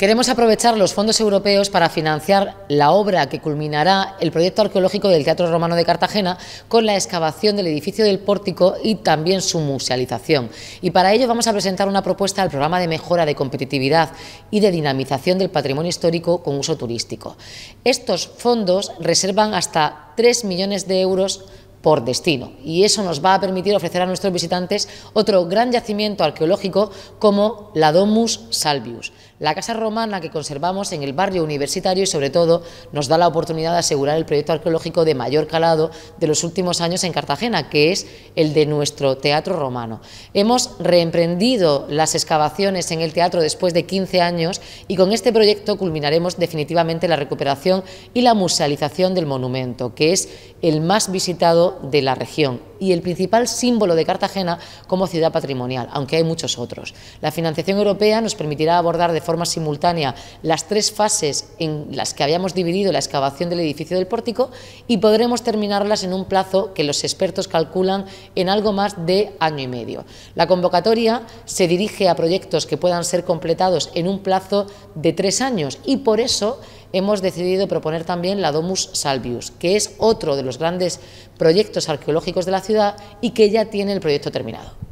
Queremos aprovechar los fondos europeos para financiar la obra que culminará el proyecto arqueológico del Teatro Romano de Cartagena con la excavación del edificio del pórtico y también su musealización. Y para ello vamos a presentar una propuesta al programa de mejora de competitividad y de dinamización del patrimonio histórico con uso turístico. Estos fondos reservan hasta 3 millones de euros por destino y eso nos va a permitir ofrecer a nuestros visitantes otro gran yacimiento arqueológico como la Domus Salvius. La casa romana que conservamos en el barrio universitario y sobre todo nos da la oportunidad de asegurar el proyecto arqueológico de mayor calado de los últimos años en Cartagena, que es el de nuestro teatro romano. Hemos reemprendido las excavaciones en el teatro después de 15 años y con este proyecto culminaremos definitivamente la recuperación y la musealización del monumento, que es el más visitado de la región y el principal símbolo de Cartagena como ciudad patrimonial, aunque hay muchos otros. La financiación europea nos permitirá abordar de forma simultánea las tres fases en las que habíamos dividido la excavación del edificio del pórtico y podremos terminarlas en un plazo que los expertos calculan en algo más de año y medio. La convocatoria se dirige a proyectos que puedan ser completados en un plazo de tres años y por eso hemos decidido proponer también la Domus Salvius, que es otro de los grandes proyectos arqueológicos de la ciudad y que ya tiene el proyecto terminado.